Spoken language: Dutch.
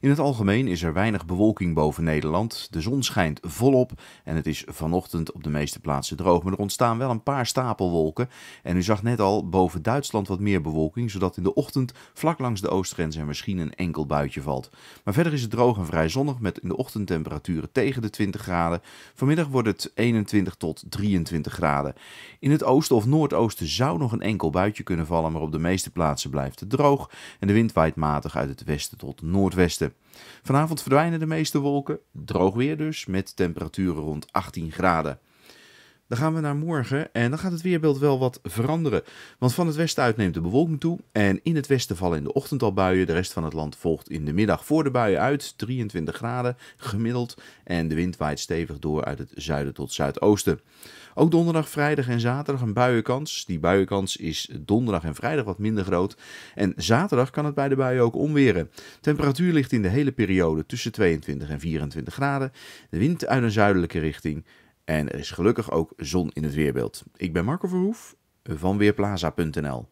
In het algemeen is er weinig bewolking boven Nederland. De zon schijnt volop en het is vanochtend op de meeste plaatsen droog. Maar er ontstaan wel een paar stapelwolken. En u zag net al boven Duitsland wat meer bewolking, zodat in de ochtend vlak langs de oostgrens er misschien een enkel buitje valt. Maar verder is het droog en vrij zonnig met in de ochtend temperaturen tegen de 20 graden. Vanmiddag wordt het 21 tot 23 graden. In het oosten of noordoosten zou nog een enkel buitje kunnen vallen, maar op de meeste plaatsen blijft het droog. En de wind waait matig uit het westen tot noordwesten. Vanavond verdwijnen de meeste wolken, droog weer dus, met temperaturen rond 18 graden. Dan gaan we naar morgen en dan gaat het weerbeeld wel wat veranderen. Want van het westen uit neemt de bewolking toe en in het westen vallen in de ochtend al buien. De rest van het land volgt in de middag voor de buien uit, 23 graden gemiddeld. En de wind waait stevig door uit het zuiden tot zuidoosten. Ook donderdag, vrijdag en zaterdag een buienkans. Die buienkans is donderdag en vrijdag wat minder groot. En zaterdag kan het bij de buien ook omweren. Temperatuur ligt in de hele periode tussen 22 en 24 graden. De wind uit een zuidelijke richting en er is gelukkig ook zon in het weerbeeld. Ik ben Marco Verhoef van Weerplaza.nl.